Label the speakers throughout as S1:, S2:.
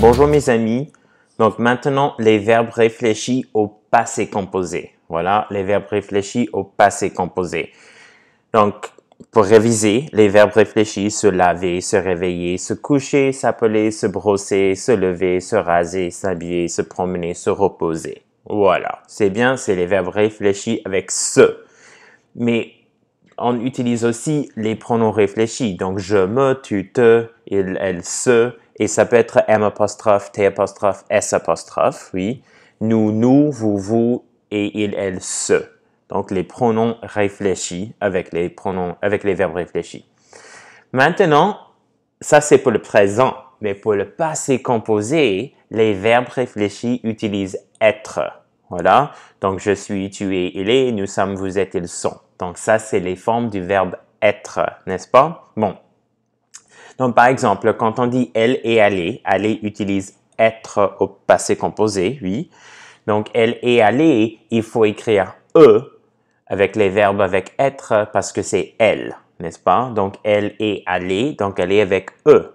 S1: Bonjour mes amis. Donc maintenant, les verbes réfléchis au passé composé. Voilà, les verbes réfléchis au passé composé. Donc, pour réviser, les verbes réfléchis, se laver, se réveiller, se coucher, s'appeler, se brosser, se lever, se raser, s'habiller, se promener, se reposer. Voilà, c'est bien, c'est les verbes réfléchis avec se. Mais on utilise aussi les pronoms réfléchis, donc je me, tu, te, il, elle, se, et ça peut être M apostrophe, T apostrophe, S apostrophe, oui. Nous, nous, vous, vous et il, elle, se. Donc les pronoms réfléchis avec les pronoms, avec les verbes réfléchis. Maintenant, ça c'est pour le présent, mais pour le passé composé, les verbes réfléchis utilisent être. Voilà. Donc je suis, tu es, il est, nous sommes, vous êtes, ils sont. Donc ça c'est les formes du verbe être, n'est-ce pas? Bon, donc, par exemple, quand on dit elle est allée, aller utilise être au passé composé, oui. Donc, elle est allée, il faut écrire e avec les verbes avec être parce que c'est elle, n'est-ce pas? Donc, elle est allée, donc elle est avec e.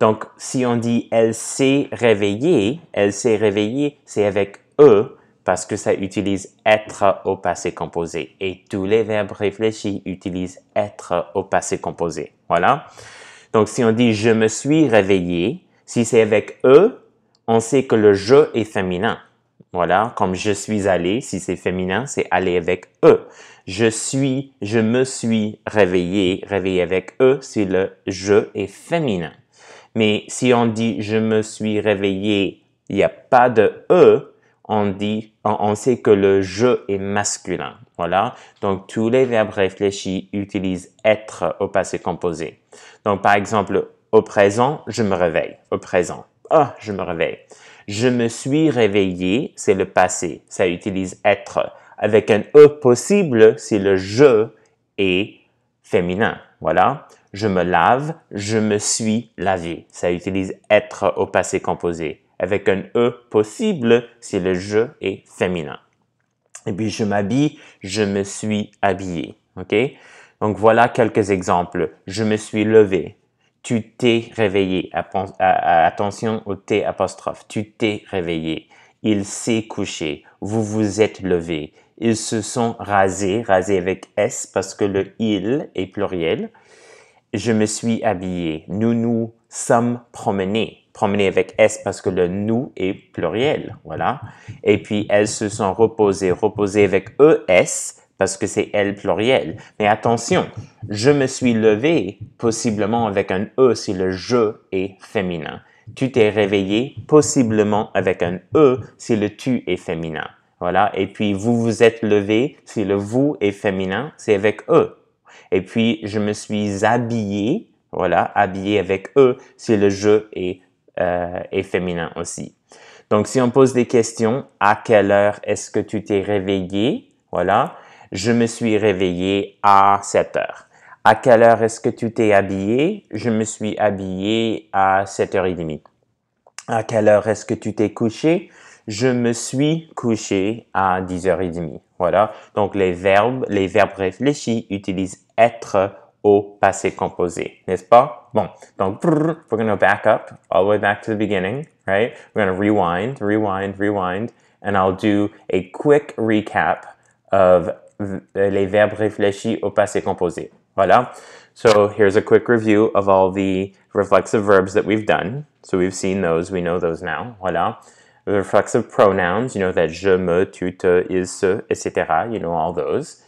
S1: Donc, si on dit elle s'est réveillée, elle s'est réveillée, c'est avec e parce que ça utilise être au passé composé. Et tous les verbes réfléchis utilisent être au passé composé. Voilà. Donc, si on dit je me suis réveillé, si c'est avec e, on sait que le je est féminin. Voilà, comme je suis allé, si c'est féminin, c'est aller avec e. Je suis, je me suis réveillé, réveillé avec e, si le je est féminin. Mais si on dit je me suis réveillé, il n'y a pas de e, on dit, on, sait que le je est masculin. Voilà. Donc, tous les verbes réfléchis utilisent être au passé composé. Donc, par exemple, au présent, je me réveille. Au présent. Ah, je me réveille. Je me suis réveillé, c'est le passé. Ça utilise être. Avec un e possible, si le je est féminin. Voilà. Je me lave, je me suis lavé. Ça utilise être au passé composé avec un E possible si le je est féminin. Et puis je m'habille, je me suis habillé. OK? Donc voilà quelques exemples. Je me suis levé. Tu t'es réveillé. Euh, euh, attention au T apostrophe. Tu t'es réveillé. Il s'est couché. Vous vous êtes levé. Ils se sont rasés, rasés avec S parce que le il est pluriel. Je me suis habillé. Nous nous sommes promenés. Promenés avec S parce que le nous est pluriel, voilà. Et puis elles se sont reposées, reposées avec ES parce que c'est elles pluriel. Mais attention, je me suis levée, possiblement avec un E si le je est féminin. Tu t'es réveillée, possiblement avec un E si le tu est féminin. Voilà. Et puis, vous vous êtes levé, si le vous est féminin, c'est avec E. Et puis, je me suis habillée voilà, habillé avec eux si le jeu est, euh, est féminin aussi. Donc, si on pose des questions, à quelle heure est-ce que tu t'es réveillé? Voilà, je me suis réveillé à 7 heures. À quelle heure est-ce que tu t'es habillé? Je me suis habillé à 7 et demie. »« À quelle heure est-ce que tu t'es couché? Je me suis couché à 10 et demie. » Voilà. Donc, les verbes, les verbes réfléchis utilisent être au passé composé, n'est-ce pas? Bon, donc we're going to back up all the way back to the beginning, right? We're going to rewind, rewind, rewind, and I'll do a quick recap of les verbes réfléchis au passé composé. Voilà. So here's a quick review of all the reflexive verbs that we've done. So we've seen those, we know those now. Voilà. The reflexive pronouns, you know, that je, me, tu, te, il, se, etc. You know all those.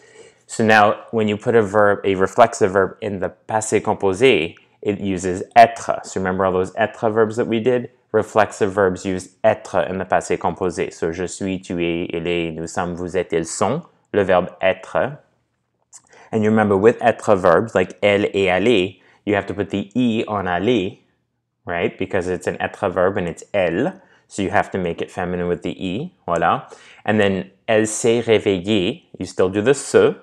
S1: So now when you put a verb, a reflexive verb in the passé composé, it uses être. So remember all those être verbs that we did? Reflexive verbs use être in the passé composé. So je suis, tu es, il est, nous sommes, vous êtes, ils sont. Le verbe être. And you remember with être verbs like elle et aller, you have to put the e on aller, right? Because it's an être verb and it's elle. So you have to make it feminine with the e, voila. And then elle s'est réveillée, you still do the se,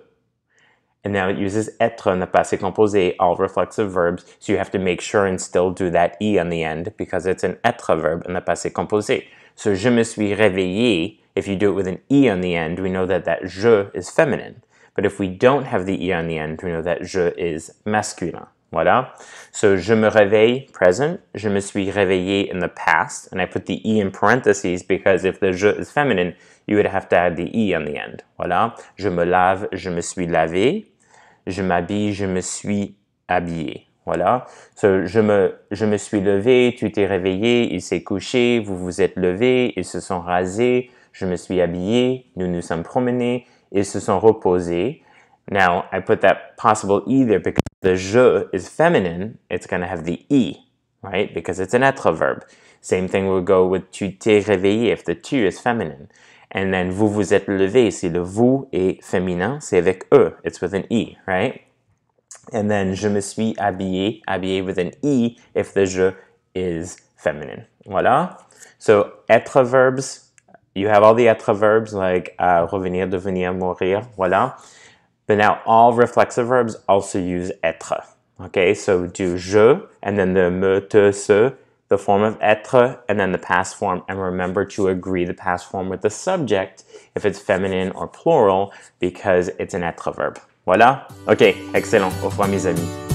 S1: and now it uses être in the passé composé, all reflexive verbs, so you have to make sure and still do that e on the end because it's an être verb in the passé composé. So je me suis réveillé, if you do it with an e on the end, we know that that je is feminine. But if we don't have the e on the end, we know that je is masculine. Voilà. So, je me réveille, present. Je me suis réveillé in the past. And I put the E in parentheses because if the je is feminine, you would have to add the E on the end. Voilà. Je me lave, je me suis lavé. Je m'habille, je me suis habillé. Voilà. So, je, me, je me suis levé, tu t'es réveillé, il s'est couché, vous vous êtes levé, ils se sont rasés, je me suis habillé, nous nous sommes promenés, ils se sont reposés, Now, I put that possible E there because the je is feminine, it's going to have the E, right? Because it's an être verb. Same thing would go with tu t'es réveillé if the tu is feminine. And then vous vous êtes levé, si le vous est féminin, c'est avec E, it's with an E, right? And then je me suis habillé, habillé with an E if the je is feminine. Voila. So être verbs, you have all the être verbs like uh, revenir, devenir, mourir, voila. But now all reflexive verbs also use être. Okay, so do je, and then the me, te, se, the form of être, and then the past form. And remember to agree the past form with the subject if it's feminine or plural because it's an être verb. Voilà? Ok, excellent. Au revoir, mes amis.